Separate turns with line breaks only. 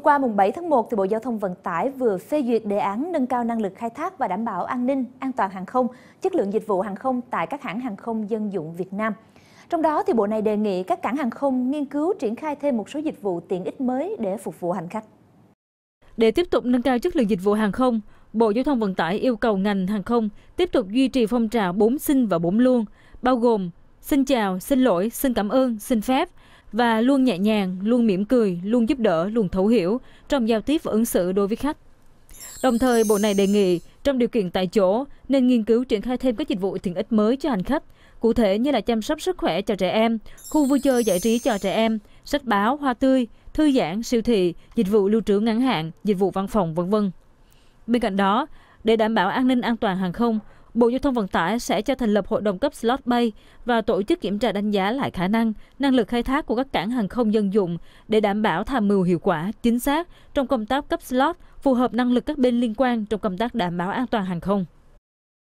qua mùng 7 tháng 1, thì Bộ Giao thông Vận tải vừa phê duyệt đề án nâng cao năng lực khai thác và đảm bảo an ninh, an toàn hàng không, chất lượng dịch vụ hàng không tại các hãng hàng không dân dụng Việt Nam. Trong đó, thì Bộ này đề nghị các cảng hàng không nghiên cứu triển khai thêm một số dịch vụ tiện ích mới để phục vụ hành khách.
Để tiếp tục nâng cao chất lượng dịch vụ hàng không, Bộ Giao thông Vận tải yêu cầu ngành hàng không tiếp tục duy trì phong trào 4 xin và 4 luôn, bao gồm xin chào, xin lỗi, xin cảm ơn, xin phép, và luôn nhẹ nhàng, luôn mỉm cười, luôn giúp đỡ, luôn thấu hiểu trong giao tiếp và ứng xử đối với khách. Đồng thời, bộ này đề nghị trong điều kiện tại chỗ nên nghiên cứu triển khai thêm các dịch vụ tiện ích mới cho hành khách, cụ thể như là chăm sóc sức khỏe cho trẻ em, khu vui chơi giải trí cho trẻ em, sách báo, hoa tươi, thư giãn, siêu thị, dịch vụ lưu trữ ngắn hạn, dịch vụ văn phòng vân vân. Bên cạnh đó, để đảm bảo an ninh an toàn hàng không, Bộ Giao thông Vận tải sẽ cho thành lập hội đồng cấp slot bay và tổ chức kiểm tra đánh giá lại khả năng, năng lực khai thác của các cảng hàng không dân dụng để đảm bảo tham mưu hiệu quả, chính xác trong công tác cấp slot, phù hợp năng lực các bên liên quan trong công tác đảm bảo an toàn hàng không.